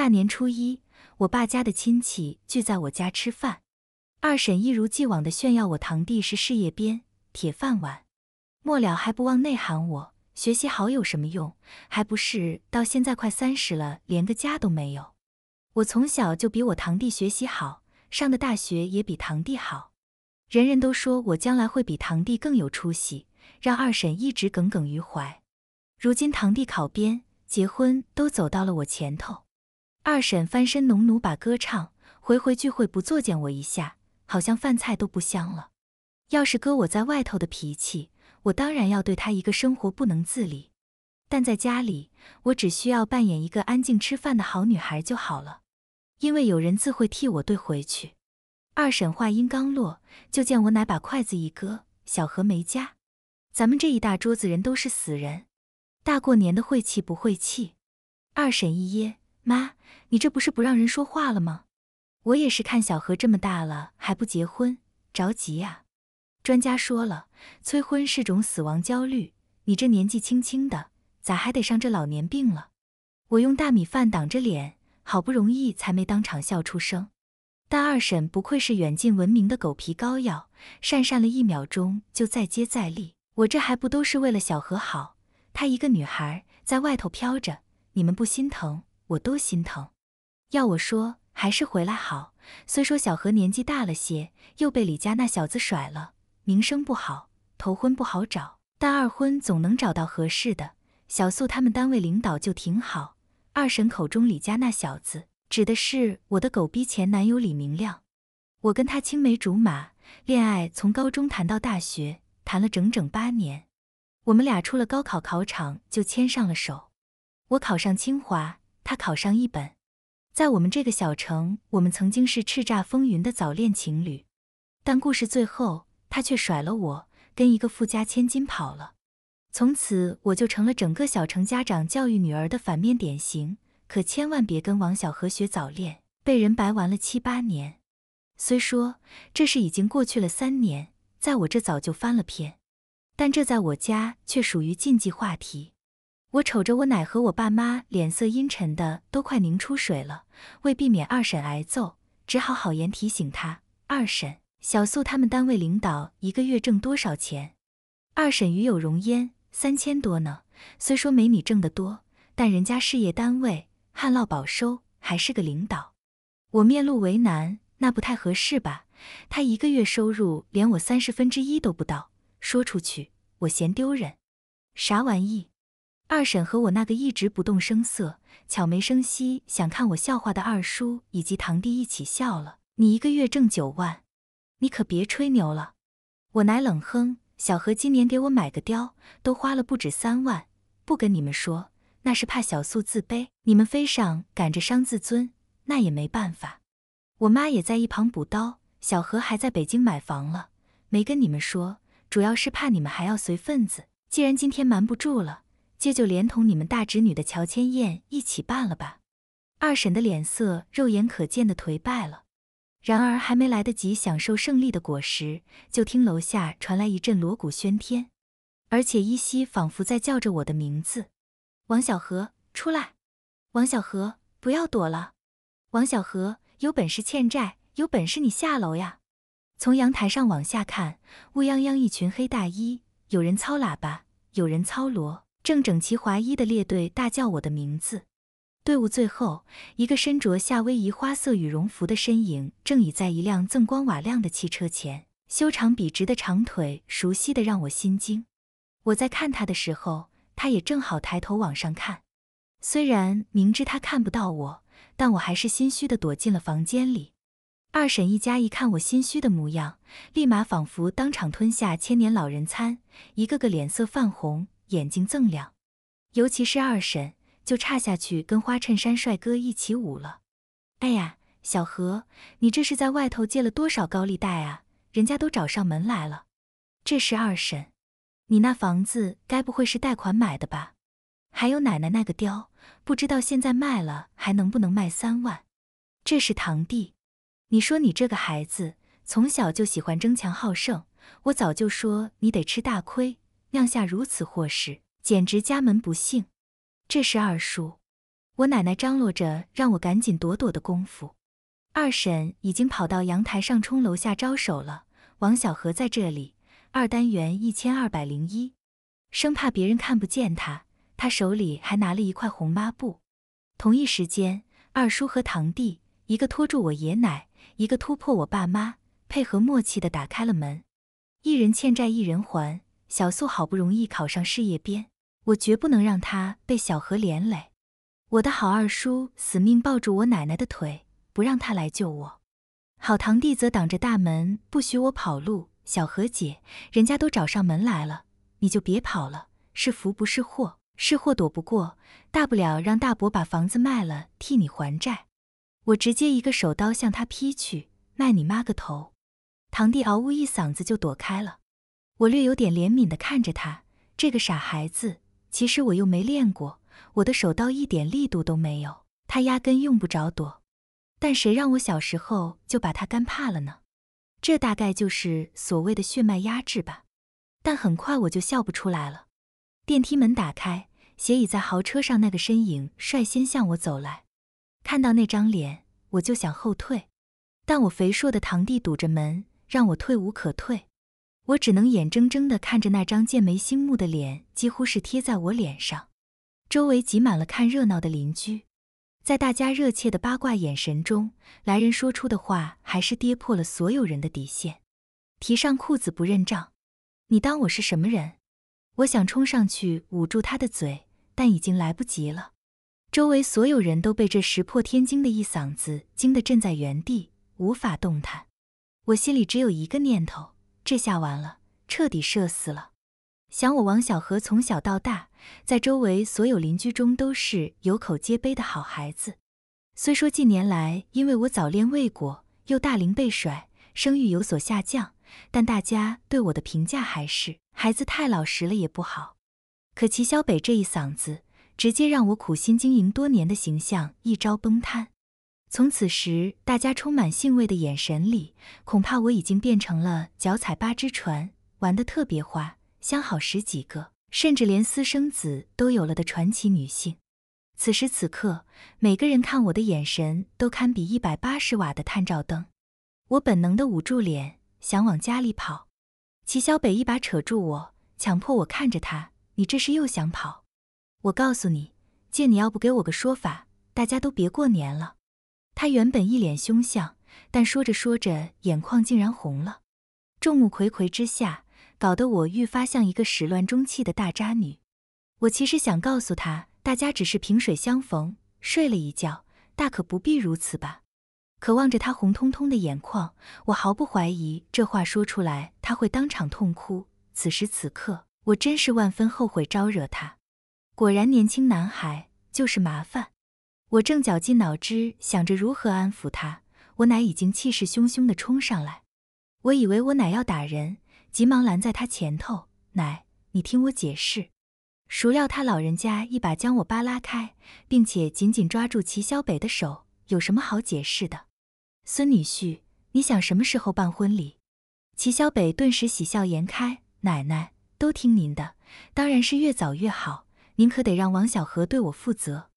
大年初一，我爸家的亲戚聚在我家吃饭，二婶一如既往的炫耀我堂弟是事业编，铁饭碗，末了还不忘内涵我，学习好有什么用，还不是到现在快三十了，连个家都没有。我从小就比我堂弟学习好，上的大学也比堂弟好，人人都说我将来会比堂弟更有出息，让二婶一直耿耿于怀。如今堂弟考编、结婚都走到了我前头。二婶翻身农奴把歌唱，回回聚会不作践我一下，好像饭菜都不香了。要是搁我在外头的脾气，我当然要对他一个生活不能自理。但在家里，我只需要扮演一个安静吃饭的好女孩就好了，因为有人自会替我对回去。二婶话音刚落，就见我奶把筷子一搁：“小何没家，咱们这一大桌子人都是死人，大过年的晦气不晦气？”二婶一噎。妈，你这不是不让人说话了吗？我也是看小何这么大了还不结婚，着急呀。专家说了，催婚是种死亡焦虑，你这年纪轻轻的，咋还得上这老年病了？我用大米饭挡着脸，好不容易才没当场笑出声。但二婶不愧是远近闻名的狗皮膏药，讪讪了一秒钟就再接再厉。我这还不都是为了小何好？她一个女孩在外头飘着，你们不心疼？我都心疼，要我说还是回来好。虽说小何年纪大了些，又被李家那小子甩了，名声不好，头婚不好找，但二婚总能找到合适的。小素他们单位领导就挺好。二婶口中李家那小子指的是我的狗逼前男友李明亮，我跟他青梅竹马，恋爱从高中谈到大学，谈了整整八年。我们俩出了高考考场就牵上了手，我考上清华。他考上一本，在我们这个小城，我们曾经是叱咤风云的早恋情侣，但故事最后，他却甩了我，跟一个富家千金跑了。从此，我就成了整个小城家长教育女儿的反面典型。可千万别跟王小河学早恋，被人白玩了七八年。虽说这事已经过去了三年，在我这早就翻了篇，但这在我家却属于禁忌话题。我瞅着我奶和我爸妈脸色阴沉的都快凝出水了，为避免二婶挨揍，只好好言提醒她：“二婶，小素他们单位领导一个月挣多少钱？”二婶与有容焉，三千多呢。虽说没你挣的多，但人家事业单位旱涝保收，还是个领导。我面露为难：“那不太合适吧？他一个月收入连我三十分之一都不到，说出去我嫌丢人。”啥玩意？二婶和我那个一直不动声色、悄没声息想看我笑话的二叔以及堂弟一起笑了。你一个月挣九万，你可别吹牛了。我奶冷哼，小何今年给我买个貂都花了不止三万，不跟你们说，那是怕小素自卑。你们非上赶着伤自尊，那也没办法。我妈也在一旁补刀，小何还在北京买房了，没跟你们说，主要是怕你们还要随份子。既然今天瞒不住了。接就连同你们大侄女的乔千燕一起办了吧？二婶的脸色肉眼可见的颓败了。然而还没来得及享受胜利的果实，就听楼下传来一阵锣鼓喧天，而且依稀仿佛在叫着我的名字：“王小河，出来！王小河，不要躲了！王小河，有本事欠债，有本事你下楼呀！”从阳台上往下看，乌泱泱一群黑大衣，有人操喇叭，有人操锣。正整齐划一的列队大叫我的名字，队伍最后一个身着夏威夷花色羽绒服的身影，正倚在一辆锃光瓦亮的汽车前，修长笔直的长腿，熟悉的让我心惊。我在看他的时候，他也正好抬头往上看。虽然明知他看不到我，但我还是心虚的躲进了房间里。二婶一家一看我心虚的模样，立马仿佛当场吞下千年老人餐，一个个脸色泛红。眼睛锃亮，尤其是二婶，就差下去跟花衬衫帅哥一起舞了。哎呀，小何，你这是在外头借了多少高利贷啊？人家都找上门来了。这是二婶，你那房子该不会是贷款买的吧？还有奶奶那个雕，不知道现在卖了还能不能卖三万？这是堂弟，你说你这个孩子从小就喜欢争强好胜，我早就说你得吃大亏。酿下如此祸事，简直家门不幸。这是二叔，我奶奶张罗着让我赶紧躲躲的功夫，二婶已经跑到阳台上冲楼下招手了。王小河在这里，二单元一千二百零一，生怕别人看不见他，他手里还拿了一块红抹布。同一时间，二叔和堂弟一个拖住我爷奶，一个突破我爸妈，配合默契的打开了门。一人欠债，一人还。小素好不容易考上事业编，我绝不能让她被小何连累。我的好二叔死命抱住我奶奶的腿，不让她来救我。好堂弟则挡着大门，不许我跑路。小何姐，人家都找上门来了，你就别跑了。是福不是祸，是祸躲不过。大不了让大伯把房子卖了，替你还债。我直接一个手刀向他劈去，卖你妈个头！堂弟嗷呜一嗓子就躲开了。我略有点怜悯地看着他，这个傻孩子。其实我又没练过，我的手刀一点力度都没有，他压根用不着躲。但谁让我小时候就把他干怕了呢？这大概就是所谓的血脉压制吧。但很快我就笑不出来了。电梯门打开，斜倚在豪车上那个身影率先向我走来。看到那张脸，我就想后退，但我肥硕的堂弟堵着门，让我退无可退。我只能眼睁睁地看着那张剑眉星目的脸几乎是贴在我脸上，周围挤满了看热闹的邻居，在大家热切的八卦眼神中，来人说出的话还是跌破了所有人的底线，提上裤子不认账！你当我是什么人？我想冲上去捂住他的嘴，但已经来不及了。周围所有人都被这石破天惊的一嗓子惊得震在原地，无法动弹。我心里只有一个念头。这下完了，彻底社死了。想我王小河从小到大，在周围所有邻居中都是有口皆碑的好孩子。虽说近年来因为我早恋未果，又大龄被甩，声誉有所下降，但大家对我的评价还是孩子太老实了也不好。可齐小北这一嗓子，直接让我苦心经营多年的形象一朝崩塌。从此时大家充满兴味的眼神里，恐怕我已经变成了脚踩八只船，玩得特别花，相好十几个，甚至连私生子都有了的传奇女性。此时此刻，每个人看我的眼神都堪比一百八十瓦的探照灯，我本能的捂住脸，想往家里跑。齐小北一把扯住我，强迫我看着他：“你这是又想跑？我告诉你，借你要不给我个说法，大家都别过年了。”他原本一脸凶相，但说着说着，眼眶竟然红了。众目睽睽之下，搞得我愈发像一个始乱终弃的大渣女。我其实想告诉他，大家只是萍水相逢，睡了一觉，大可不必如此吧。可望着他红彤彤的眼眶，我毫不怀疑，这话说出来，他会当场痛哭。此时此刻，我真是万分后悔招惹他。果然，年轻男孩就是麻烦。我正绞尽脑汁想着如何安抚他，我奶已经气势汹汹地冲上来。我以为我奶要打人，急忙拦在她前头：“奶，你听我解释。”孰料他老人家一把将我扒拉开，并且紧紧抓住齐小北的手：“有什么好解释的？孙女婿，你想什么时候办婚礼？”齐小北顿时喜笑颜开：“奶奶，都听您的，当然是越早越好。您可得让王小河对我负责。”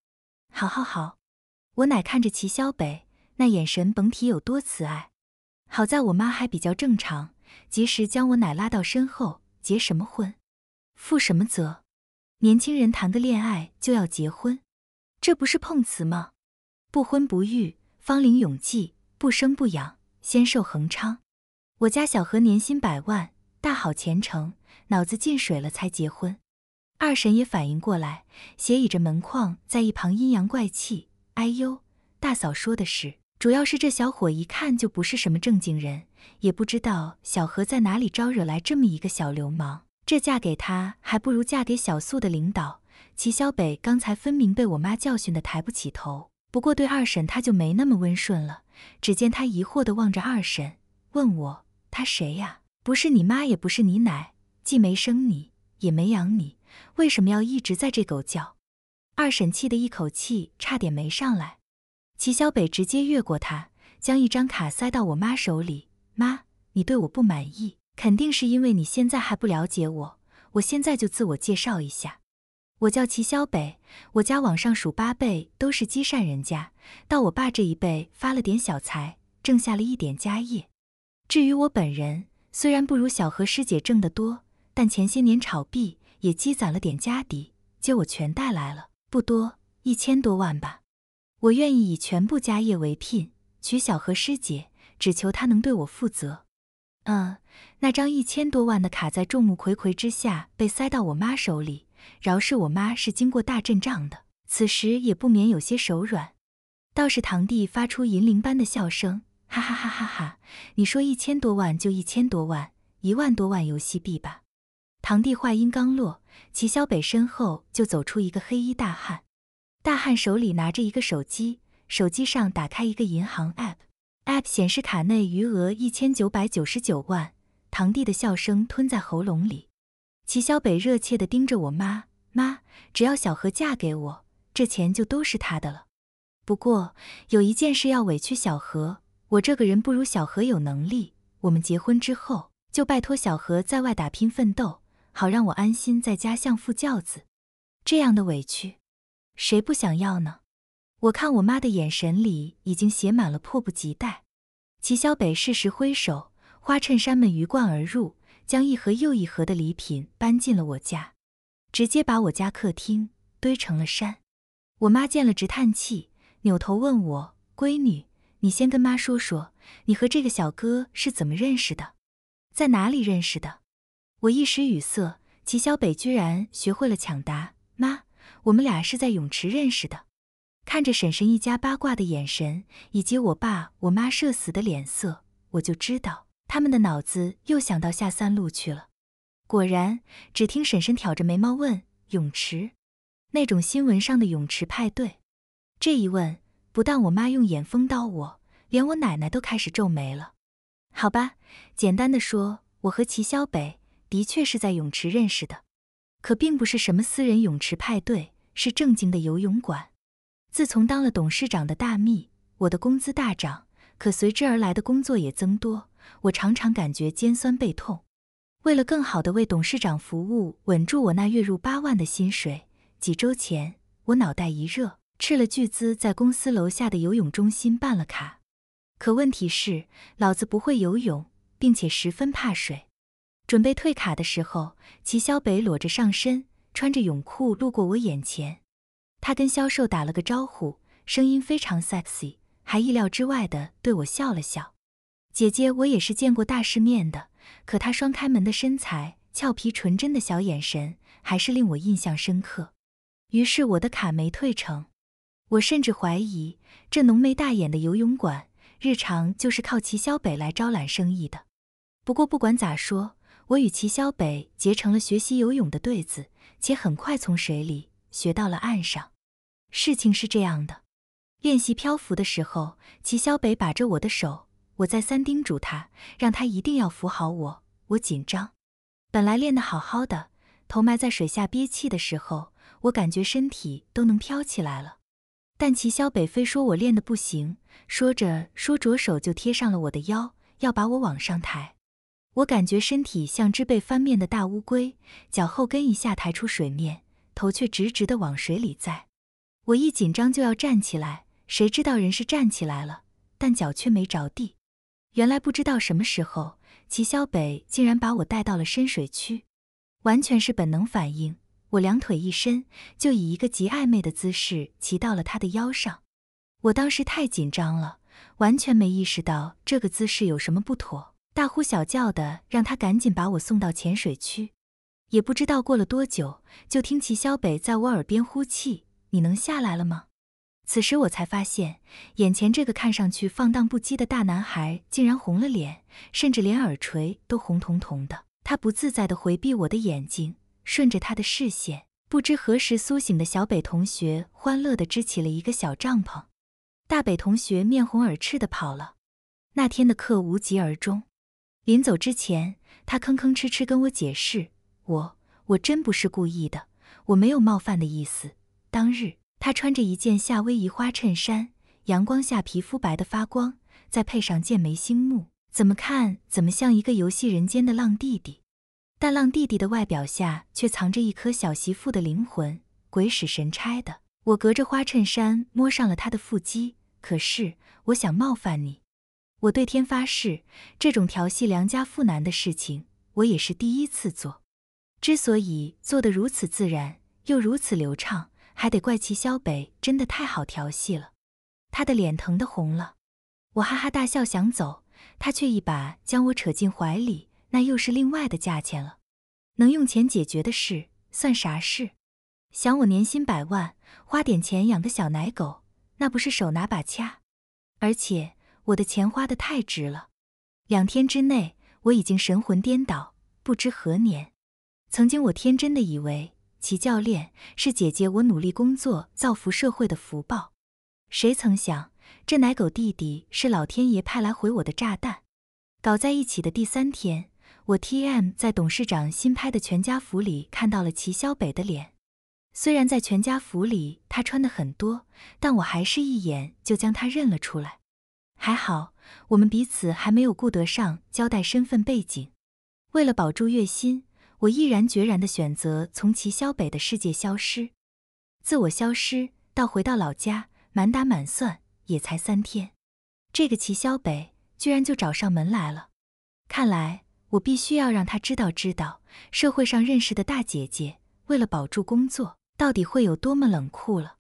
好好好，我奶看着齐霄北那眼神，甭提有多慈爱。好在我妈还比较正常，及时将我奶拉到身后。结什么婚，负什么责？年轻人谈个恋爱就要结婚，这不是碰瓷吗？不婚不育，芳龄永继；不生不养，仙寿恒昌。我家小何年薪百万，大好前程，脑子进水了才结婚。二婶也反应过来，斜倚着门框，在一旁阴阳怪气：“哎呦，大嫂说的是，主要是这小伙一看就不是什么正经人，也不知道小何在哪里招惹来这么一个小流氓，这嫁给他还不如嫁给小素的领导。”齐小北刚才分明被我妈教训的抬不起头，不过对二婶他就没那么温顺了。只见他疑惑的望着二婶，问我：“他谁呀？不是你妈，也不是你奶，既没生你，也没养你。”为什么要一直在这狗叫？二婶气得一口气差点没上来。齐小北直接越过他，将一张卡塞到我妈手里。妈，你对我不满意，肯定是因为你现在还不了解我。我现在就自我介绍一下。我叫齐小北，我家往上数八辈都是积善人家，到我爸这一辈发了点小财，挣下了一点家业。至于我本人，虽然不如小何师姐挣得多，但前些年炒币。也积攒了点家底，接我全带来了，不多，一千多万吧。我愿意以全部家业为聘，娶小何师姐，只求她能对我负责。嗯，那张一千多万的卡在众目睽睽之下被塞到我妈手里，饶是我妈是经过大阵仗的，此时也不免有些手软。倒是堂弟发出银铃般的笑声，哈哈哈哈哈！你说一千多万就一千多万，一万多万游戏币吧。堂弟话音刚落，齐小北身后就走出一个黑衣大汉。大汉手里拿着一个手机，手机上打开一个银行 app，app 显示卡内余额一千九百九十九万。堂弟的笑声吞在喉咙里，齐小北热切地盯着我：“妈妈，只要小何嫁给我，这钱就都是他的了。不过有一件事要委屈小何，我这个人不如小何有能力。我们结婚之后，就拜托小何在外打拼奋斗。”好让我安心在家相夫教子，这样的委屈，谁不想要呢？我看我妈的眼神里已经写满了迫不及待。齐小北适时挥手，花衬衫们鱼贯而入，将一盒又一盒的礼品搬进了我家，直接把我家客厅堆成了山。我妈见了直叹气，扭头问我：“闺女，你先跟妈说说，你和这个小哥是怎么认识的？在哪里认识的？”我一时语塞，齐小北居然学会了抢答。妈，我们俩是在泳池认识的。看着婶婶一家八卦的眼神，以及我爸我妈社死的脸色，我就知道他们的脑子又想到下三路去了。果然，只听婶婶挑着眉毛问：“泳池？那种新闻上的泳池派对？”这一问，不但我妈用眼封刀我，连我奶奶都开始皱眉了。好吧，简单的说，我和齐小北。的确是在泳池认识的，可并不是什么私人泳池派对，是正经的游泳馆。自从当了董事长的大秘，我的工资大涨，可随之而来的工作也增多，我常常感觉肩酸背痛。为了更好地为董事长服务，稳住我那月入八万的薪水，几周前我脑袋一热，斥了巨资在公司楼下的游泳中心办了卡。可问题是，老子不会游泳，并且十分怕水。准备退卡的时候，齐萧北裸着上身，穿着泳裤路过我眼前。他跟销售打了个招呼，声音非常 sexy，还意料之外的对我笑了笑。姐姐，我也是见过大世面的，可他双开门的身材，俏皮纯真的小眼神，还是令我印象深刻。于是我的卡没退成，我甚至怀疑这浓眉大眼的游泳馆日常就是靠齐萧北来招揽生意的。不过不管咋说。我与齐小北结成了学习游泳的对子，且很快从水里学到了岸上。事情是这样的：练习漂浮的时候，齐萧北把着我的手，我再三叮嘱他，让他一定要扶好我。我紧张，本来练得好好的，头埋在水下憋气的时候，我感觉身体都能飘起来了。但齐萧北非说我练得不行，说着说着手就贴上了我的腰，要把我往上抬。我感觉身体像只被翻面的大乌龟，脚后跟一下抬出水面，头却直直的往水里栽。我一紧张就要站起来，谁知道人是站起来了，但脚却没着地。原来不知道什么时候，齐小北竟然把我带到了深水区，完全是本能反应。我两腿一伸，就以一个极暧昧的姿势骑到了他的腰上。我当时太紧张了，完全没意识到这个姿势有什么不妥。大呼小叫的，让他赶紧把我送到浅水区。也不知道过了多久，就听齐小北在我耳边呼气：“你能下来了吗？”此时我才发现，眼前这个看上去放荡不羁的大男孩竟然红了脸，甚至连耳垂都红彤彤的。他不自在的回避我的眼睛，顺着他的视线，不知何时苏醒的小北同学欢乐的支起了一个小帐篷，大北同学面红耳赤的跑了。那天的课无疾而终。临走之前，他吭吭哧哧跟我解释：“我我真不是故意的，我没有冒犯的意思。”当日，他穿着一件夏威夷花衬衫，阳光下皮肤白得发光，再配上剑眉星目，怎么看怎么像一个游戏人间的浪弟弟。但浪弟弟的外表下却藏着一颗小媳妇的灵魂。鬼使神差的，我隔着花衬衫摸上了他的腹肌。可是，我想冒犯你。我对天发誓，这种调戏良家妇男的事情，我也是第一次做。之所以做得如此自然又如此流畅，还得怪齐萧北真的太好调戏了。他的脸疼得红了，我哈哈大笑，想走，他却一把将我扯进怀里，那又是另外的价钱了。能用钱解决的事，算啥事？想我年薪百万，花点钱养个小奶狗，那不是手拿把掐？而且。我的钱花的太值了，两天之内我已经神魂颠倒，不知何年。曾经我天真的以为齐教练是姐姐我努力工作造福社会的福报，谁曾想这奶狗弟弟是老天爷派来毁我的炸弹。搞在一起的第三天，我 T M 在董事长新拍的全家福里看到了齐小北的脸，虽然在全家福里他穿的很多，但我还是一眼就将他认了出来。还好，我们彼此还没有顾得上交代身份背景。为了保住月薪，我毅然决然的选择从齐萧北的世界消失。自我消失到回到老家，满打满算也才三天，这个齐萧北居然就找上门来了。看来我必须要让他知道，知道社会上认识的大姐姐为了保住工作，到底会有多么冷酷了。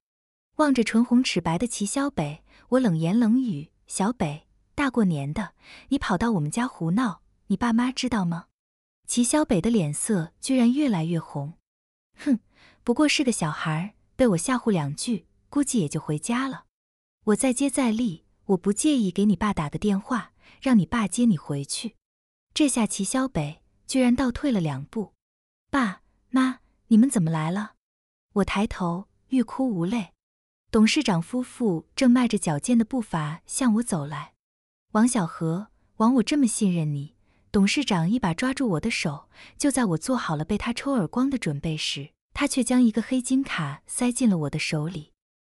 望着唇红齿白的齐萧北，我冷言冷语。小北，大过年的，你跑到我们家胡闹，你爸妈知道吗？齐小北的脸色居然越来越红。哼，不过是个小孩，被我吓唬两句，估计也就回家了。我再接再厉，我不介意给你爸打个电话，让你爸接你回去。这下齐小北居然倒退了两步。爸妈，你们怎么来了？我抬头，欲哭无泪。董事长夫妇正迈着矫健的步伐向我走来。王小河，王我这么信任你。董事长一把抓住我的手，就在我做好了被他抽耳光的准备时，他却将一个黑金卡塞进了我的手里。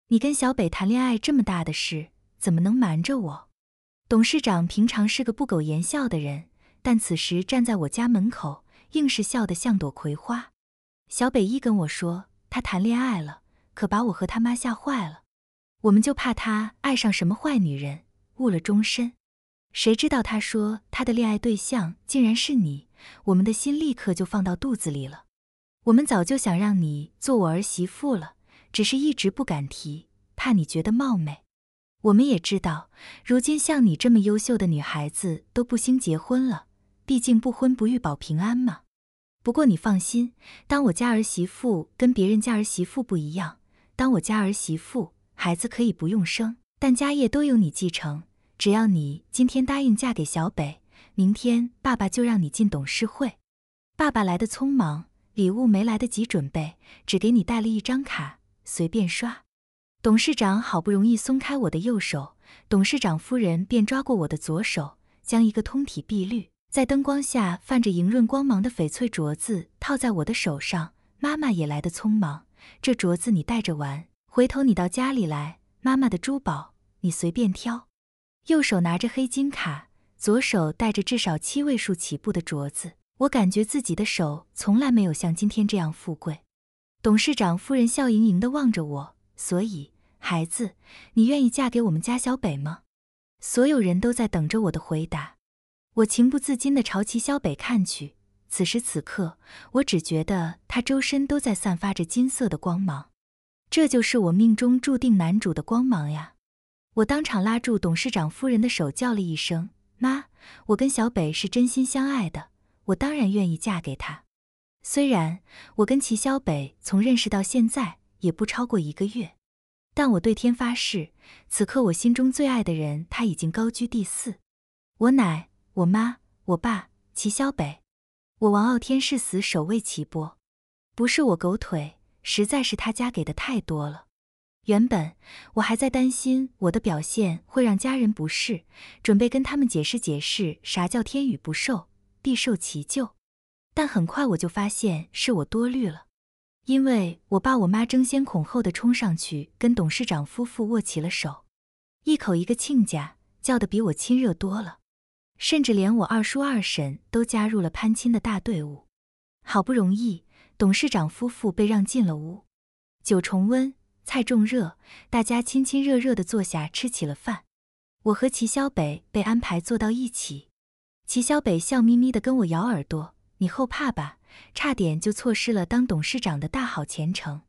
你跟小北谈恋爱这么大的事，怎么能瞒着我？董事长平常是个不苟言笑的人，但此时站在我家门口，硬是笑得像朵葵花。小北一跟我说他谈恋爱了。可把我和他妈吓坏了，我们就怕他爱上什么坏女人，误了终身。谁知道他说他的恋爱对象竟然是你，我们的心立刻就放到肚子里了。我们早就想让你做我儿媳妇了，只是一直不敢提，怕你觉得冒昧。我们也知道，如今像你这么优秀的女孩子都不兴结婚了，毕竟不婚不育保平安嘛。不过你放心，当我家儿媳妇跟别人家儿媳妇不一样。当我家儿媳妇，孩子可以不用生，但家业都由你继承。只要你今天答应嫁给小北，明天爸爸就让你进董事会。爸爸来的匆忙，礼物没来得及准备，只给你带了一张卡，随便刷。董事长好不容易松开我的右手，董事长夫人便抓过我的左手，将一个通体碧绿，在灯光下泛着莹润光芒的翡翠镯子套在我的手上。妈妈也来得匆忙。这镯子你带着玩，回头你到家里来，妈妈的珠宝你随便挑。右手拿着黑金卡，左手戴着至少七位数起步的镯子，我感觉自己的手从来没有像今天这样富贵。董事长夫人笑盈盈的望着我，所以孩子，你愿意嫁给我们家小北吗？所有人都在等着我的回答，我情不自禁的朝齐小北看去。此时此刻，我只觉得他周身都在散发着金色的光芒，这就是我命中注定男主的光芒呀！我当场拉住董事长夫人的手，叫了一声：“妈，我跟小北是真心相爱的，我当然愿意嫁给他。虽然我跟齐小北从认识到现在也不超过一个月，但我对天发誓，此刻我心中最爱的人他已经高居第四，我奶、我妈、我爸、齐小北。”我王傲天誓死守卫齐波，不是我狗腿，实在是他家给的太多了。原本我还在担心我的表现会让家人不适，准备跟他们解释解释啥叫天与不受必受其咎，但很快我就发现是我多虑了，因为我爸我妈争先恐后的冲上去跟董事长夫妇握起了手，一口一个亲家叫的比我亲热多了。甚至连我二叔二婶都加入了攀亲的大队伍。好不容易，董事长夫妇被让进了屋，酒重温，菜重热，大家亲亲热热的坐下吃起了饭。我和齐小北被安排坐到一起，齐小北笑眯眯的跟我咬耳朵：“你后怕吧？差点就错失了当董事长的大好前程。”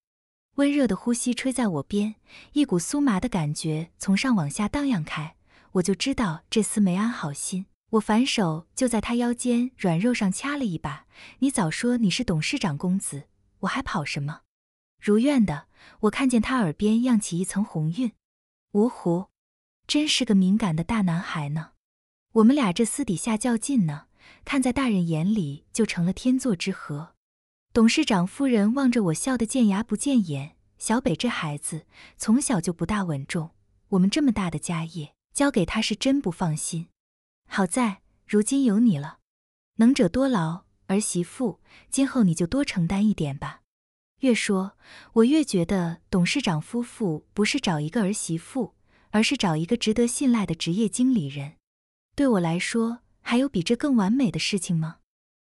温热的呼吸吹在我边，一股酥麻的感觉从上往下荡漾开，我就知道这厮没安好心。我反手就在他腰间软肉上掐了一把。你早说你是董事长公子，我还跑什么？如愿的，我看见他耳边漾起一层红晕。芜湖，真是个敏感的大男孩呢。我们俩这私底下较劲呢，看在大人眼里就成了天作之合。董事长夫人望着我笑得见牙不见眼。小北这孩子从小就不大稳重，我们这么大的家业交给他是真不放心。好在如今有你了，能者多劳，儿媳妇，今后你就多承担一点吧。越说，我越觉得董事长夫妇不是找一个儿媳妇，而是找一个值得信赖的职业经理人。对我来说，还有比这更完美的事情吗？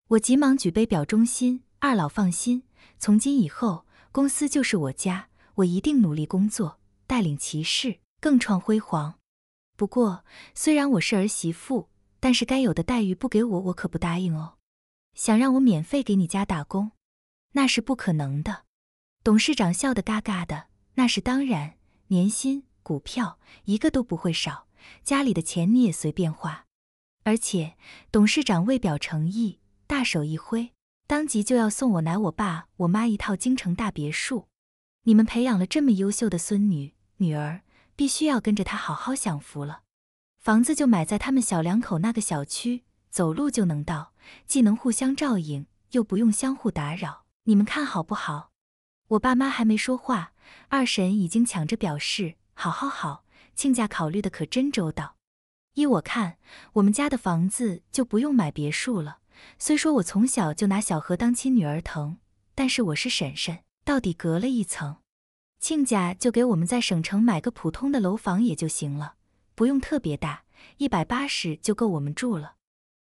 我急忙举杯表忠心，二老放心，从今以后，公司就是我家，我一定努力工作，带领骑士更创辉煌。不过，虽然我是儿媳妇，但是该有的待遇不给我，我可不答应哦。想让我免费给你家打工，那是不可能的。董事长笑得嘎嘎的，那是当然，年薪、股票一个都不会少，家里的钱你也随便花。而且，董事长为表诚意，大手一挥，当即就要送我奶、我爸、我妈一套京城大别墅。你们培养了这么优秀的孙女、女儿。必须要跟着他好好享福了，房子就买在他们小两口那个小区，走路就能到，既能互相照应，又不用相互打扰。你们看好不好？我爸妈还没说话，二婶已经抢着表示：好好好，亲家考虑的可真周到。依我看，我们家的房子就不用买别墅了。虽说我从小就拿小何当亲女儿疼，但是我是婶婶，到底隔了一层。亲家就给我们在省城买个普通的楼房也就行了，不用特别大，一百八十就够我们住了。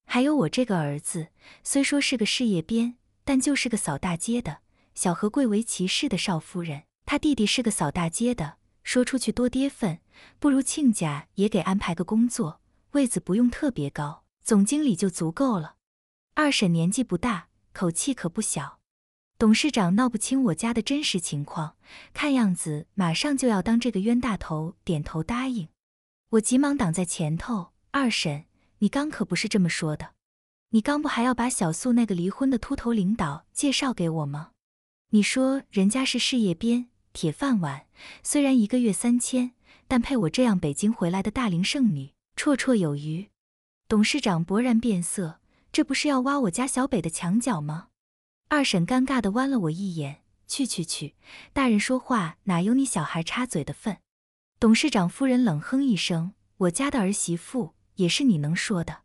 还有我这个儿子，虽说是个事业编，但就是个扫大街的。小何贵为骑士的少夫人，他弟弟是个扫大街的，说出去多跌份。不如亲家也给安排个工作，位子不用特别高，总经理就足够了。二婶年纪不大，口气可不小。董事长闹不清我家的真实情况，看样子马上就要当这个冤大头。点头答应，我急忙挡在前头。二婶，你刚可不是这么说的，你刚不还要把小素那个离婚的秃头领导介绍给我吗？你说人家是事业编，铁饭碗，虽然一个月三千，但配我这样北京回来的大龄剩女，绰绰有余。董事长勃然变色，这不是要挖我家小北的墙角吗？二婶尴尬地弯了我一眼：“去去去，大人说话哪有你小孩插嘴的份？”董事长夫人冷哼一声：“我家的儿媳妇也是你能说的？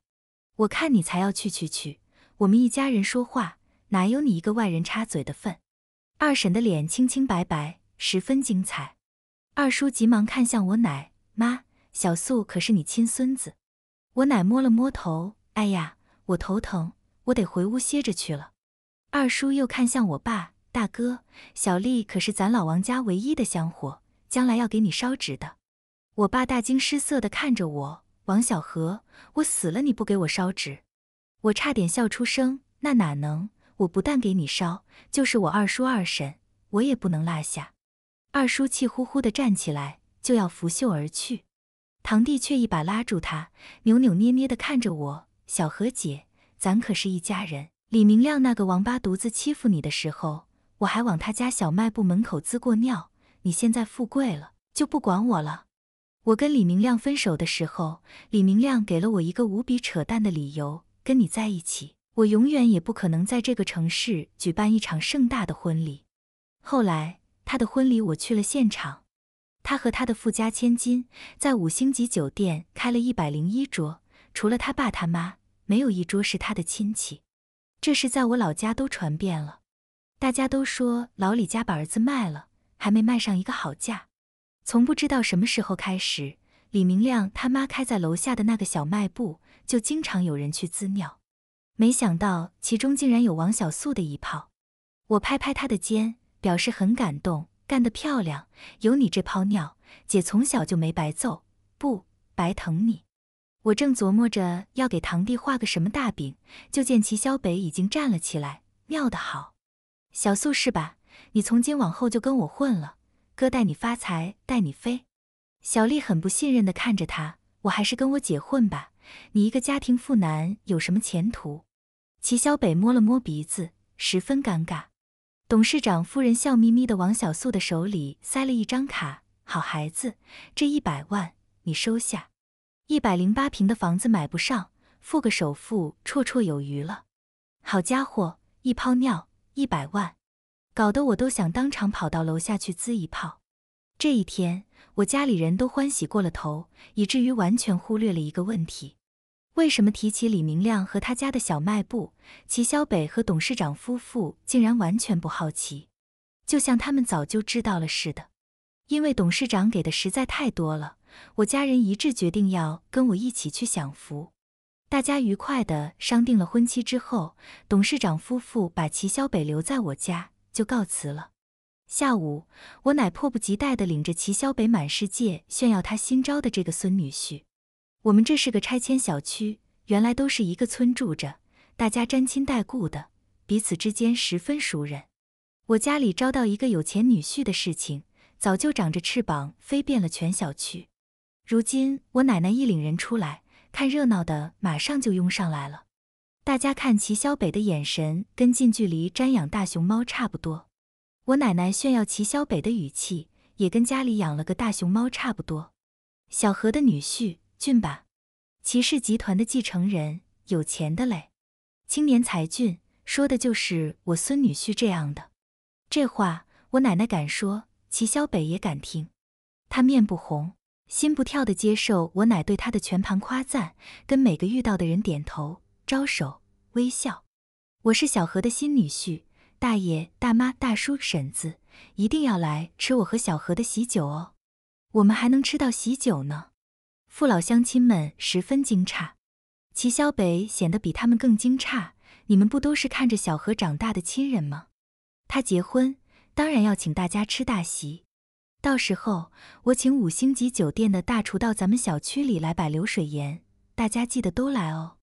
我看你才要去去去！我们一家人说话哪有你一个外人插嘴的份？”二婶的脸清清白白，十分精彩。二叔急忙看向我奶：“妈，小素可是你亲孙子。”我奶摸了摸头：“哎呀，我头疼，我得回屋歇着去了。”二叔又看向我爸，大哥，小丽可是咱老王家唯一的香火，将来要给你烧纸的。我爸大惊失色的看着我，王小河，我死了你不给我烧纸？我差点笑出声，那哪能？我不但给你烧，就是我二叔二婶，我也不能落下。二叔气呼呼的站起来，就要拂袖而去，堂弟却一把拉住他，扭扭捏捏的看着我，小河姐，咱可是一家人。李明亮那个王八犊子欺负你的时候，我还往他家小卖部门口滋过尿。你现在富贵了，就不管我了。我跟李明亮分手的时候，李明亮给了我一个无比扯淡的理由：跟你在一起，我永远也不可能在这个城市举办一场盛大的婚礼。后来他的婚礼，我去了现场。他和他的富家千金在五星级酒店开了一百零一桌，除了他爸他妈，没有一桌是他的亲戚。这事在我老家都传遍了，大家都说老李家把儿子卖了，还没卖上一个好价。从不知道什么时候开始，李明亮他妈开在楼下的那个小卖部，就经常有人去滋尿。没想到其中竟然有王小素的一泡。我拍拍他的肩，表示很感动，干得漂亮，有你这泡尿，姐从小就没白揍，不白疼你。我正琢磨着要给堂弟画个什么大饼，就见齐小北已经站了起来。妙的好，小素是吧？你从今往后就跟我混了，哥带你发财，带你飞。小丽很不信任的看着他，我还是跟我姐混吧。你一个家庭妇男有什么前途？齐小北摸了摸鼻子，十分尴尬。董事长夫人笑眯眯的往小素的手里塞了一张卡：“好孩子，这一百万你收下。”一百零八平的房子买不上，付个首付绰绰有余了。好家伙，一泡尿一百万，搞得我都想当场跑到楼下去滋一泡。这一天，我家里人都欢喜过了头，以至于完全忽略了一个问题：为什么提起李明亮和他家的小卖部，齐小北和董事长夫妇竟然完全不好奇？就像他们早就知道了似的，因为董事长给的实在太多了。我家人一致决定要跟我一起去享福，大家愉快地商定了婚期之后，董事长夫妇把齐小北留在我家，就告辞了。下午，我奶迫不及待地领着齐小北满世界炫耀他新招的这个孙女婿。我们这是个拆迁小区，原来都是一个村住着，大家沾亲带故的，彼此之间十分熟人。我家里招到一个有钱女婿的事情，早就长着翅膀飞遍了全小区。如今我奶奶一领人出来看热闹的，马上就拥上来了。大家看齐小北的眼神跟近距离瞻仰大熊猫差不多。我奶奶炫耀齐小北的语气也跟家里养了个大熊猫差不多。小何的女婿俊吧？齐氏集团的继承人，有钱的嘞。青年才俊，说的就是我孙女婿这样的。这话我奶奶敢说，齐小北也敢听。他面不红。心不跳地接受我奶对他的全盘夸赞，跟每个遇到的人点头、招手、微笑。我是小何的新女婿，大爷、大妈、大叔、婶子，一定要来吃我和小何的喜酒哦！我们还能吃到喜酒呢！父老乡亲们十分惊诧，齐小北显得比他们更惊诧。你们不都是看着小何长大的亲人吗？他结婚，当然要请大家吃大席。到时候我请五星级酒店的大厨到咱们小区里来摆流水宴，大家记得都来哦。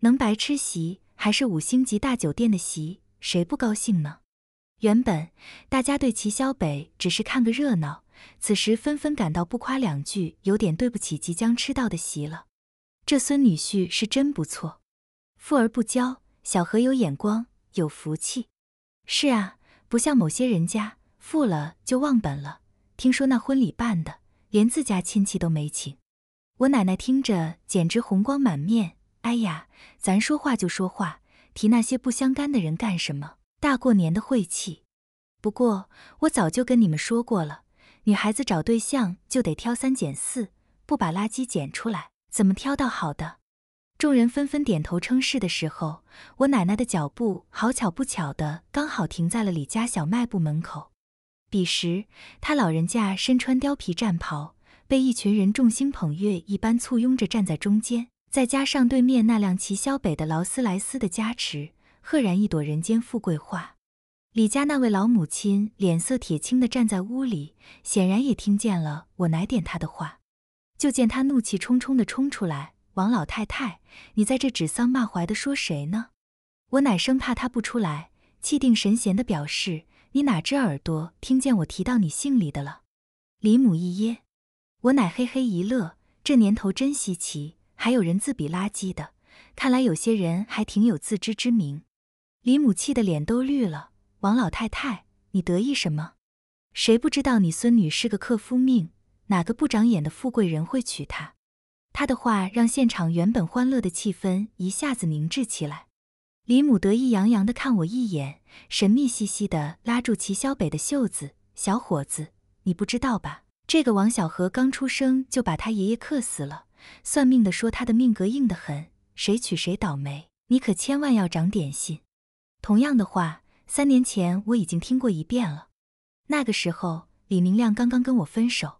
能白吃席，还是五星级大酒店的席，谁不高兴呢？原本大家对齐小北只是看个热闹，此时纷纷感到不夸两句有点对不起即将吃到的席了。这孙女婿是真不错，富而不骄，小何有眼光，有福气。是啊，不像某些人家，富了就忘本了。听说那婚礼办的连自家亲戚都没请，我奶奶听着简直红光满面。哎呀，咱说话就说话，提那些不相干的人干什么？大过年的晦气。不过我早就跟你们说过了，女孩子找对象就得挑三拣四，不把垃圾捡出来，怎么挑到好的？众人纷纷点头称是的时候，我奶奶的脚步好巧不巧的刚好停在了李家小卖部门口。彼时，他老人家身穿貂皮战袍，被一群人众星捧月一般簇拥着站在中间，再加上对面那辆齐霄北的劳斯莱斯的加持，赫然一朵人间富贵花。李家那位老母亲脸色铁青的站在屋里，显然也听见了我奶点她的话，就见他怒气冲冲地冲出来：“王老太太，你在这指桑骂槐的说谁呢？”我奶生怕他不出来，气定神闲地表示。你哪只耳朵听见我提到你姓李的了？李母一噎，我乃嘿嘿一乐。这年头真稀奇，还有人自比垃圾的。看来有些人还挺有自知之明。李母气得脸都绿了。王老太太，你得意什么？谁不知道你孙女是个克夫命？哪个不长眼的富贵人会娶她？他的话让现场原本欢乐的气氛一下子凝滞起来。李母得意洋洋地看我一眼，神秘兮兮地拉住齐小北的袖子：“小伙子，你不知道吧？这个王小河刚出生就把他爷爷克死了。算命的说他的命格硬得很，谁娶谁倒霉。你可千万要长点心。”同样的话，三年前我已经听过一遍了。那个时候，李明亮刚刚跟我分手，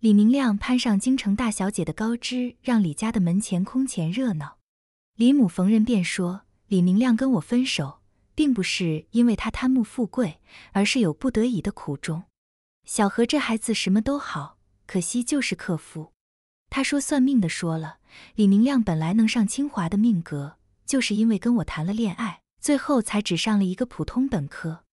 李明亮攀上京城大小姐的高枝，让李家的门前空前热闹。李母逢人便说。李明亮跟我分手，并不是因为他贪慕富贵，而是有不得已的苦衷。小何这孩子什么都好，可惜就是克夫。他说：“算命的说了，李明亮本来能上清华的命格，就是因为跟我谈了恋爱，最后才只上了一个普通本科。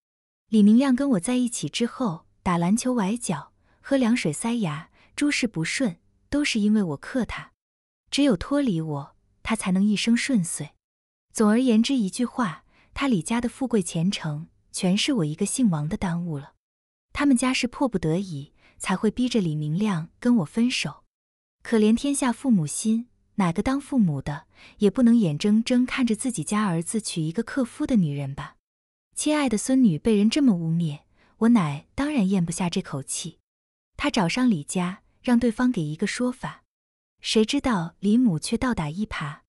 李明亮跟我在一起之后，打篮球崴脚，喝凉水塞牙，诸事不顺，都是因为我克他。只有脱离我，他才能一生顺遂。”总而言之，一句话，他李家的富贵前程全是我一个姓王的耽误了。他们家是迫不得已才会逼着李明亮跟我分手。可怜天下父母心，哪个当父母的也不能眼睁睁看着自己家儿子娶一个克夫的女人吧？亲爱的孙女被人这么污蔑，我奶当然咽不下这口气。她找上李家，让对方给一个说法。谁知道李母却倒打一耙。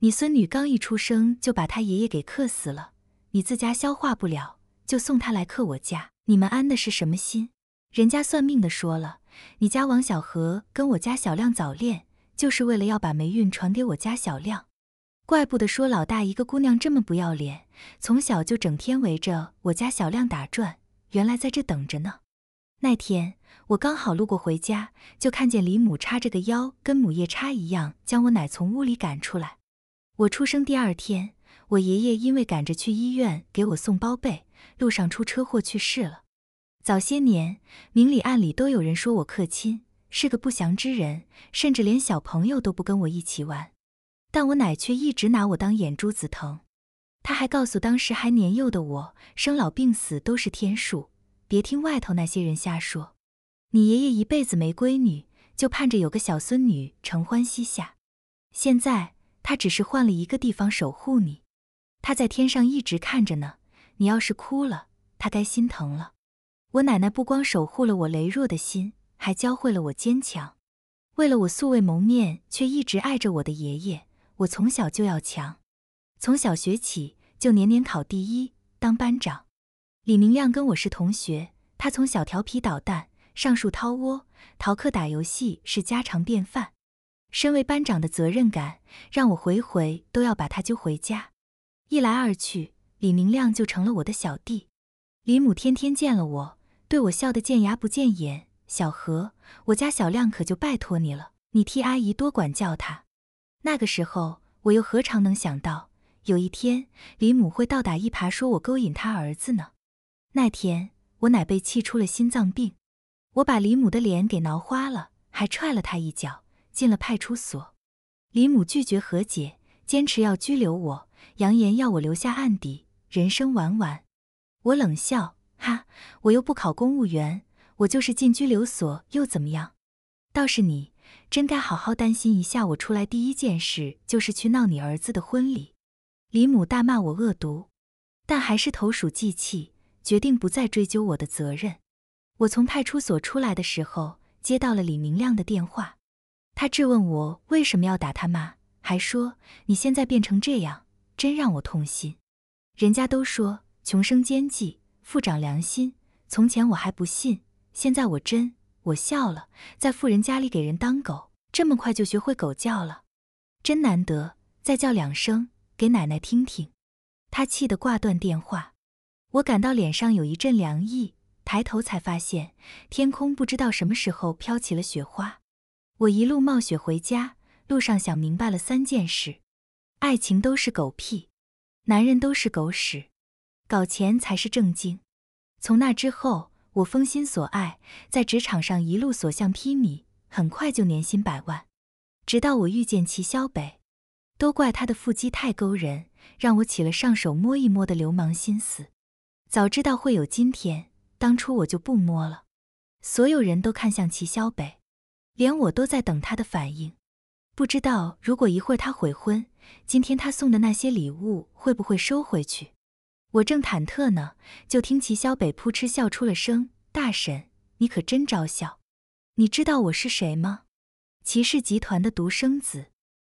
你孙女刚一出生就把她爷爷给克死了，你自家消化不了，就送她来克我家，你们安的是什么心？人家算命的说了，你家王小何跟我家小亮早恋，就是为了要把霉运传给我家小亮。怪不得说老大一个姑娘这么不要脸，从小就整天围着我家小亮打转，原来在这等着呢。那天我刚好路过回家，就看见李母叉着个腰，跟母夜叉一样将我奶从屋里赶出来。我出生第二天，我爷爷因为赶着去医院给我送包被，路上出车祸去世了。早些年，明里暗里都有人说我克亲，是个不祥之人，甚至连小朋友都不跟我一起玩。但我奶却一直拿我当眼珠子疼，她还告诉当时还年幼的我，生老病死都是天数，别听外头那些人瞎说。你爷爷一辈子没闺女，就盼着有个小孙女承欢膝下。现在。他只是换了一个地方守护你，他在天上一直看着呢。你要是哭了，他该心疼了。我奶奶不光守护了我羸弱的心，还教会了我坚强。为了我素未谋面却一直爱着我的爷爷，我从小就要强。从小学起就年年考第一，当班长。李明亮跟我是同学，他从小调皮捣蛋，上树掏窝，逃课打游戏是家常便饭。身为班长的责任感，让我回回都要把他揪回家。一来二去，李明亮就成了我的小弟。李母天天见了我，对我笑得见牙不见眼。小何，我家小亮可就拜托你了，你替阿姨多管教他。那个时候，我又何尝能想到，有一天李母会倒打一耙，说我勾引他儿子呢？那天，我奶被气出了心脏病，我把李母的脸给挠花了，还踹了他一脚。进了派出所，李母拒绝和解，坚持要拘留我，扬言要我留下案底，人生玩完。我冷笑，哈，我又不考公务员，我就是进拘留所又怎么样？倒是你，真该好好担心一下。我出来第一件事就是去闹你儿子的婚礼。李母大骂我恶毒，但还是投鼠忌器，决定不再追究我的责任。我从派出所出来的时候，接到了李明亮的电话。他质问我为什么要打他妈，还说你现在变成这样，真让我痛心。人家都说穷生奸计，富长良心。从前我还不信，现在我真我笑了。在富人家里给人当狗，这么快就学会狗叫了，真难得。再叫两声给奶奶听听。他气得挂断电话。我感到脸上有一阵凉意，抬头才发现天空不知道什么时候飘起了雪花。我一路冒雪回家，路上想明白了三件事：爱情都是狗屁，男人都是狗屎，搞钱才是正经。从那之后，我封心所爱，在职场上一路所向披靡，很快就年薪百万。直到我遇见齐肖北，都怪他的腹肌太勾人，让我起了上手摸一摸的流氓心思。早知道会有今天，当初我就不摸了。所有人都看向齐肖北。连我都在等他的反应，不知道如果一会儿他悔婚，今天他送的那些礼物会不会收回去？我正忐忑呢，就听齐萧北扑哧笑出了声：“大婶，你可真招笑！你知道我是谁吗？齐氏集团的独生子。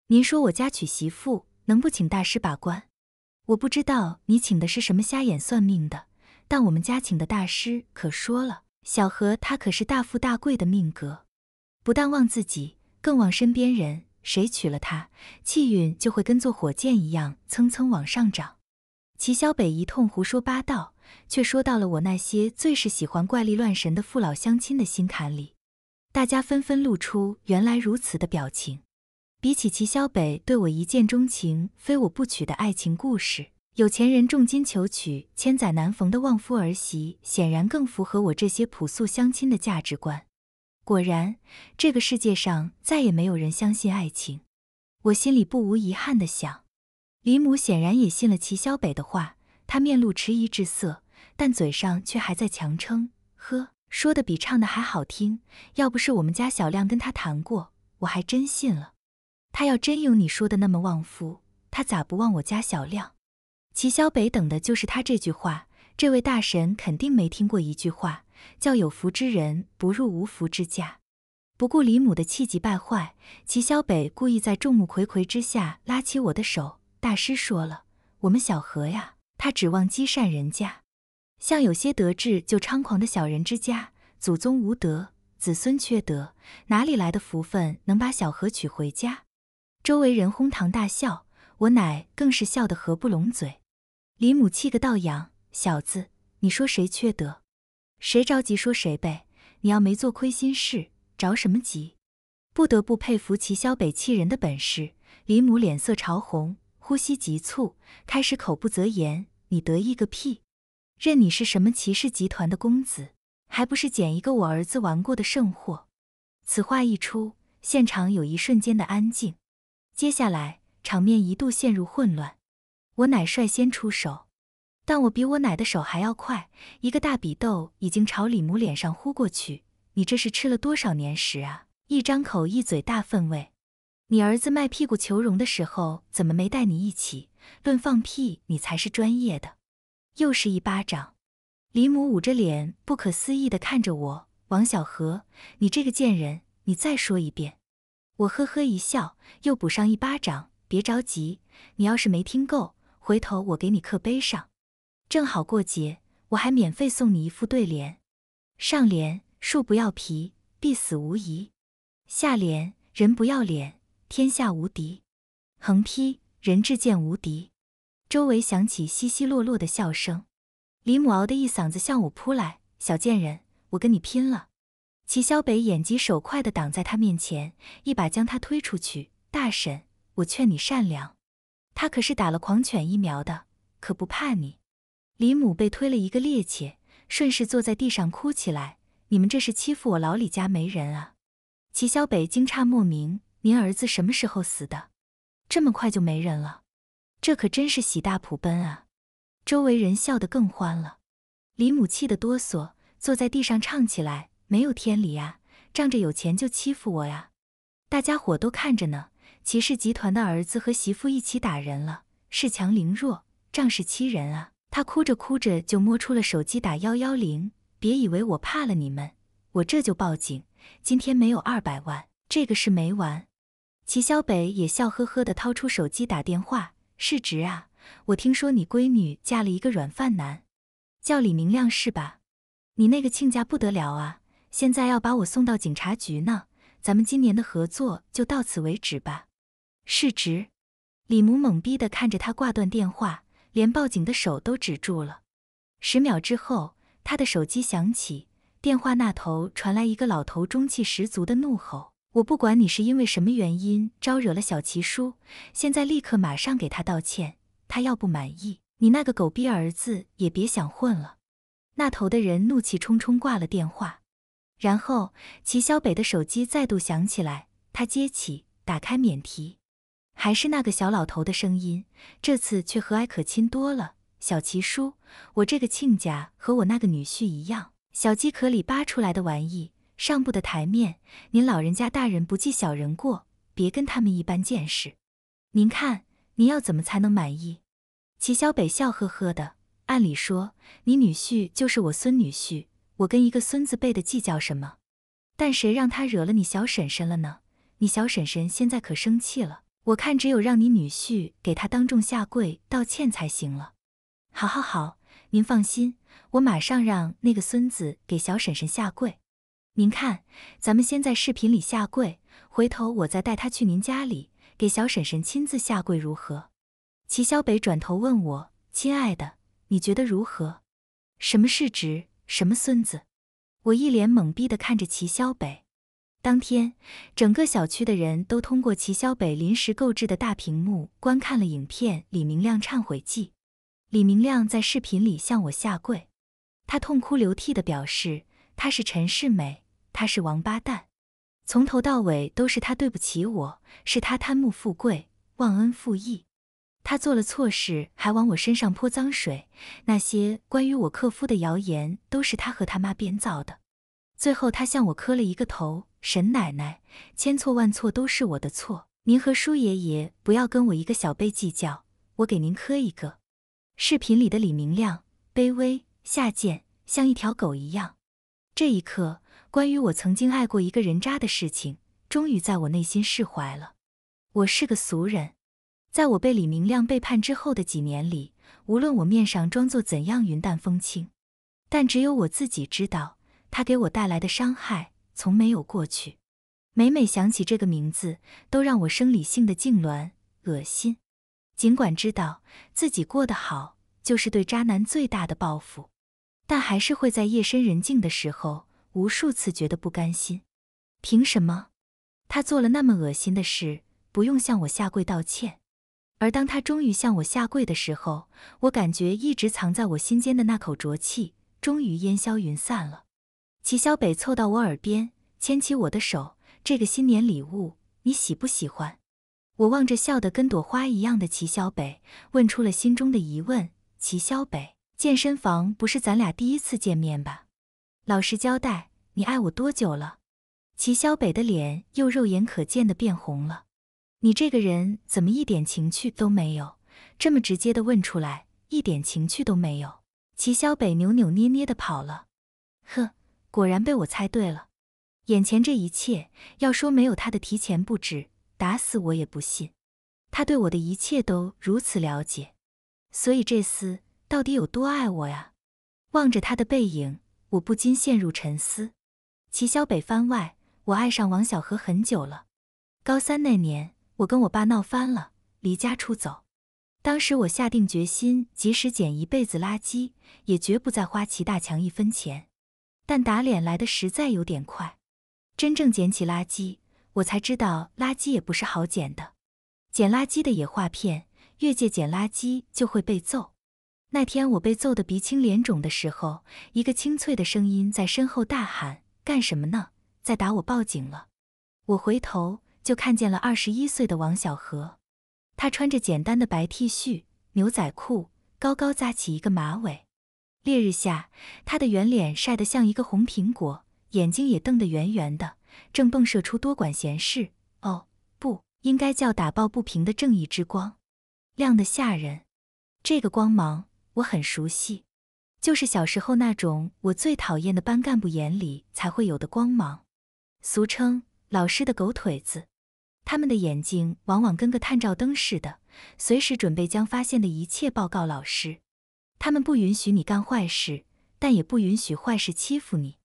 您说我家娶媳妇能不请大师把关？我不知道你请的是什么瞎眼算命的，但我们家请的大师可说了，小何他可是大富大贵的命格。”不但旺自己，更旺身边人。谁娶了她，气运就会跟坐火箭一样蹭蹭往上涨。齐小北一通胡说八道，却说到了我那些最是喜欢怪力乱神的父老乡亲的心坎里，大家纷纷露出原来如此的表情。比起齐小北对我一见钟情、非我不娶的爱情故事，有钱人重金求娶千载难逢的旺夫儿媳，显然更符合我这些朴素相亲的价值观。果然，这个世界上再也没有人相信爱情。我心里不无遗憾的想。李母显然也信了齐小北的话，他面露迟疑之色，但嘴上却还在强撑。呵，说的比唱的还好听。要不是我们家小亮跟他谈过，我还真信了。他要真有你说的那么旺夫，他咋不旺我家小亮？齐小北等的就是他这句话。这位大神肯定没听过一句话。叫有福之人不入无福之家。不顾李母的气急败坏，齐小北故意在众目睽睽之下拉起我的手。大师说了，我们小何呀，他指望积善人家，像有些得志就猖狂的小人之家，祖宗无德，子孙缺德，哪里来的福分能把小何娶回家？周围人哄堂大笑，我奶更是笑得合不拢嘴。李母气个倒仰，小子，你说谁缺德？谁着急说谁呗！你要没做亏心事，着什么急？不得不佩服齐萧北气人的本事。李母脸色潮红，呼吸急促，开始口不择言：“你得意个屁！任你是什么齐氏集团的公子，还不是捡一个我儿子玩过的剩货？”此话一出，现场有一瞬间的安静，接下来场面一度陷入混乱。我乃率先出手。但我比我奶的手还要快，一个大比豆已经朝李母脸上呼过去。你这是吃了多少年食啊？一张口一嘴大粪味。你儿子卖屁股求荣的时候，怎么没带你一起？论放屁，你才是专业的。又是一巴掌。李母捂着脸，不可思议地看着我。王小河，你这个贱人，你再说一遍。我呵呵一笑，又补上一巴掌。别着急，你要是没听够，回头我给你刻碑上。正好过节，我还免费送你一副对联。上联：树不要皮，必死无疑；下联：人不要脸，天下无敌。横批：人至贱无敌。周围响起稀稀落落的笑声。李母熬的一嗓子向我扑来：“小贱人，我跟你拼了！”齐小北眼疾手快地挡在他面前，一把将他推出去。大婶，我劝你善良，他可是打了狂犬疫苗的，可不怕你。李母被推了一个趔趄，顺势坐在地上哭起来：“你们这是欺负我老李家没人啊！”齐小北惊诧莫名：“您儿子什么时候死的？这么快就没人了？这可真是喜大普奔啊！”周围人笑得更欢了。李母气得哆嗦，坐在地上唱起来：“没有天理啊！仗着有钱就欺负我呀！”大家伙都看着呢，齐氏集团的儿子和媳妇一起打人了，恃强凌弱，仗势欺人啊！他哭着哭着就摸出了手机打幺幺零，别以为我怕了你们，我这就报警。今天没有二百万，这个事没完。齐小北也笑呵呵地掏出手机打电话：“世侄啊，我听说你闺女嫁了一个软饭男，叫李明亮是吧？你那个亲家不得了啊，现在要把我送到警察局呢。咱们今年的合作就到此为止吧。”世侄，李母懵逼地看着他挂断电话。连报警的手都止住了。十秒之后，他的手机响起，电话那头传来一个老头中气十足的怒吼：“我不管你是因为什么原因招惹了小齐叔，现在立刻马上给他道歉，他要不满意，你那个狗逼儿子也别想混了。”那头的人怒气冲冲挂了电话。然后齐小北的手机再度响起来，他接起，打开免提。还是那个小老头的声音，这次却和蔼可亲多了。小齐叔，我这个亲家和我那个女婿一样，小鸡壳里扒出来的玩意上不得台面。您老人家大人不计小人过，别跟他们一般见识。您看，您要怎么才能满意？齐小北笑呵呵的。按理说，你女婿就是我孙女婿，我跟一个孙子辈的计较什么？但谁让他惹了你小婶婶了呢？你小婶婶现在可生气了。我看只有让你女婿给他当众下跪道歉才行了。好，好，好，您放心，我马上让那个孙子给小婶婶下跪。您看，咱们先在视频里下跪，回头我再带他去您家里给小婶婶亲自下跪，如何？齐小北转头问我：“亲爱的，你觉得如何？”什么是侄，什么孙子？我一脸懵逼的看着齐小北。当天，整个小区的人都通过齐小北临时购置的大屏幕观看了影片《李明亮忏悔记》。李明亮在视频里向我下跪，他痛哭流涕地表示，他是陈世美，他是王八蛋，从头到尾都是他对不起我，是他贪慕富贵、忘恩负义。他做了错事还往我身上泼脏水，那些关于我克夫的谣言都是他和他妈编造的。最后，他向我磕了一个头。沈奶奶，千错万错都是我的错。您和舒爷爷不要跟我一个小辈计较，我给您磕一个。视频里的李明亮卑微下贱，像一条狗一样。这一刻，关于我曾经爱过一个人渣的事情，终于在我内心释怀了。我是个俗人，在我被李明亮背叛之后的几年里，无论我面上装作怎样云淡风轻，但只有我自己知道他给我带来的伤害。从没有过去，每每想起这个名字，都让我生理性的痉挛、恶心。尽管知道自己过得好，就是对渣男最大的报复，但还是会在夜深人静的时候，无数次觉得不甘心。凭什么？他做了那么恶心的事，不用向我下跪道歉。而当他终于向我下跪的时候，我感觉一直藏在我心间的那口浊气，终于烟消云散了。齐小北凑到我耳边，牵起我的手，这个新年礼物你喜不喜欢？我望着笑得跟朵花一样的齐小北，问出了心中的疑问：齐小北，健身房不是咱俩第一次见面吧？老实交代，你爱我多久了？齐小北的脸又肉眼可见的变红了。你这个人怎么一点情趣都没有？这么直接的问出来，一点情趣都没有。齐小北扭扭捏捏的跑了。呵。果然被我猜对了，眼前这一切要说没有他的提前布置，打死我也不信。他对我的一切都如此了解，所以这厮到底有多爱我呀？望着他的背影，我不禁陷入沉思。齐小北番外：我爱上王小河很久了。高三那年，我跟我爸闹翻了，离家出走。当时我下定决心，即使捡一辈子垃圾，也绝不再花齐大强一分钱。但打脸来的实在有点快，真正捡起垃圾，我才知道垃圾也不是好捡的。捡垃圾的也画片，越界捡垃圾就会被揍。那天我被揍得鼻青脸肿的时候，一个清脆的声音在身后大喊：“干什么呢？在打我，报警了！”我回头就看见了二十一岁的王小河，他穿着简单的白 T 恤、牛仔裤，高高扎起一个马尾。烈日下，他的圆脸晒得像一个红苹果，眼睛也瞪得圆圆的，正迸射出多管闲事。哦，不，应该叫打抱不平的正义之光，亮得吓人。这个光芒我很熟悉，就是小时候那种我最讨厌的班干部眼里才会有的光芒，俗称老师的狗腿子。他们的眼睛往往跟个探照灯似的，随时准备将发现的一切报告老师。他们不允许你干坏事，但也不允许坏事欺负你。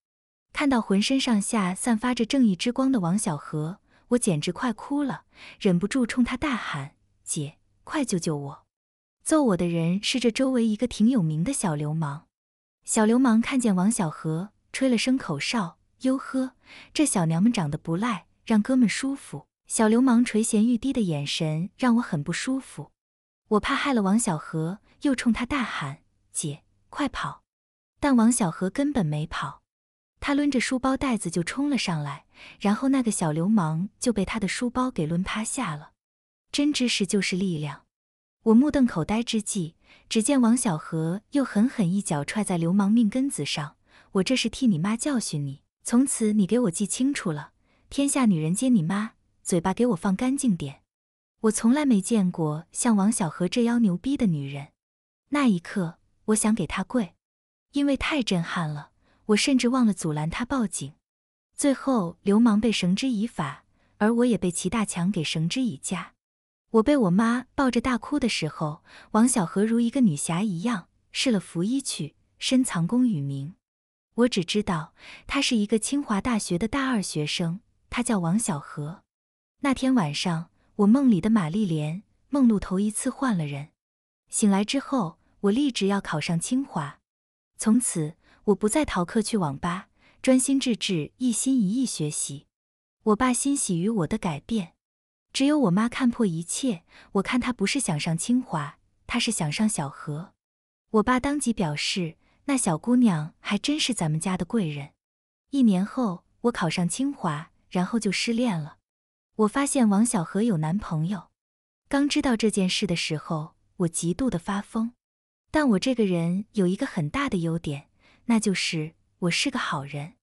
看到浑身上下散发着正义之光的王小河，我简直快哭了，忍不住冲他大喊：“姐，快救救我！”揍我的人是这周围一个挺有名的小流氓。小流氓看见王小河，吹了声口哨：“哟呵，这小娘们长得不赖，让哥们舒服。”小流氓垂涎欲滴的眼神让我很不舒服。我怕害了王小河，又冲他大喊。姐，快跑！但王小河根本没跑，他抡着书包袋子就冲了上来，然后那个小流氓就被他的书包给抡趴下了。真知识就是力量！我目瞪口呆之际，只见王小河又狠狠一脚踹在流氓命根子上。我这是替你妈教训你，从此你给我记清楚了，天下女人皆你妈，嘴巴给我放干净点。我从来没见过像王小河这妖牛逼的女人，那一刻。我想给他跪，因为太震撼了，我甚至忘了阻拦他报警。最后，流氓被绳之以法，而我也被齐大强给绳之以家。我被我妈抱着大哭的时候，王小河如一个女侠一样，试了服衣去，深藏功与名。我只知道，他是一个清华大学的大二学生，他叫王小河。那天晚上，我梦里的玛丽莲梦露头一次换了人。醒来之后。我立志要考上清华，从此我不再逃课去网吧，专心致志，一心一意学习。我爸欣喜于我的改变，只有我妈看破一切。我看她不是想上清华，她是想上小何。我爸当即表示，那小姑娘还真是咱们家的贵人。一年后，我考上清华，然后就失恋了。我发现王小何有男朋友。刚知道这件事的时候，我极度的发疯。但我这个人有一个很大的优点，那就是我是个好人。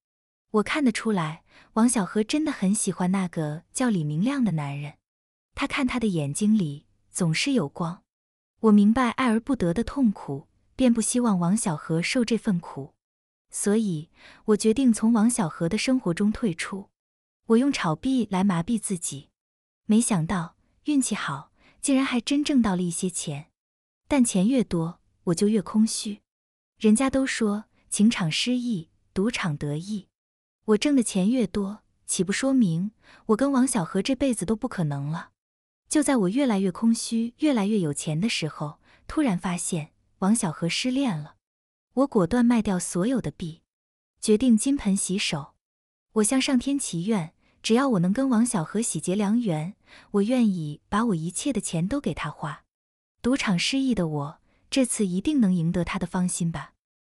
我看得出来，王小河真的很喜欢那个叫李明亮的男人，他看他的眼睛里总是有光。我明白爱而不得的痛苦，便不希望王小河受这份苦，所以我决定从王小河的生活中退出。我用炒币来麻痹自己，没想到运气好，竟然还真挣到了一些钱。但钱越多，我就越空虚。人家都说情场失意，赌场得意。我挣的钱越多，岂不说明我跟王小河这辈子都不可能了？就在我越来越空虚、越来越有钱的时候，突然发现王小河失恋了。我果断卖掉所有的币，决定金盆洗手。我向上天祈愿，只要我能跟王小河喜结良缘，我愿意把我一切的钱都给他花。赌场失意的我。这次一定能赢得他的芳心吧。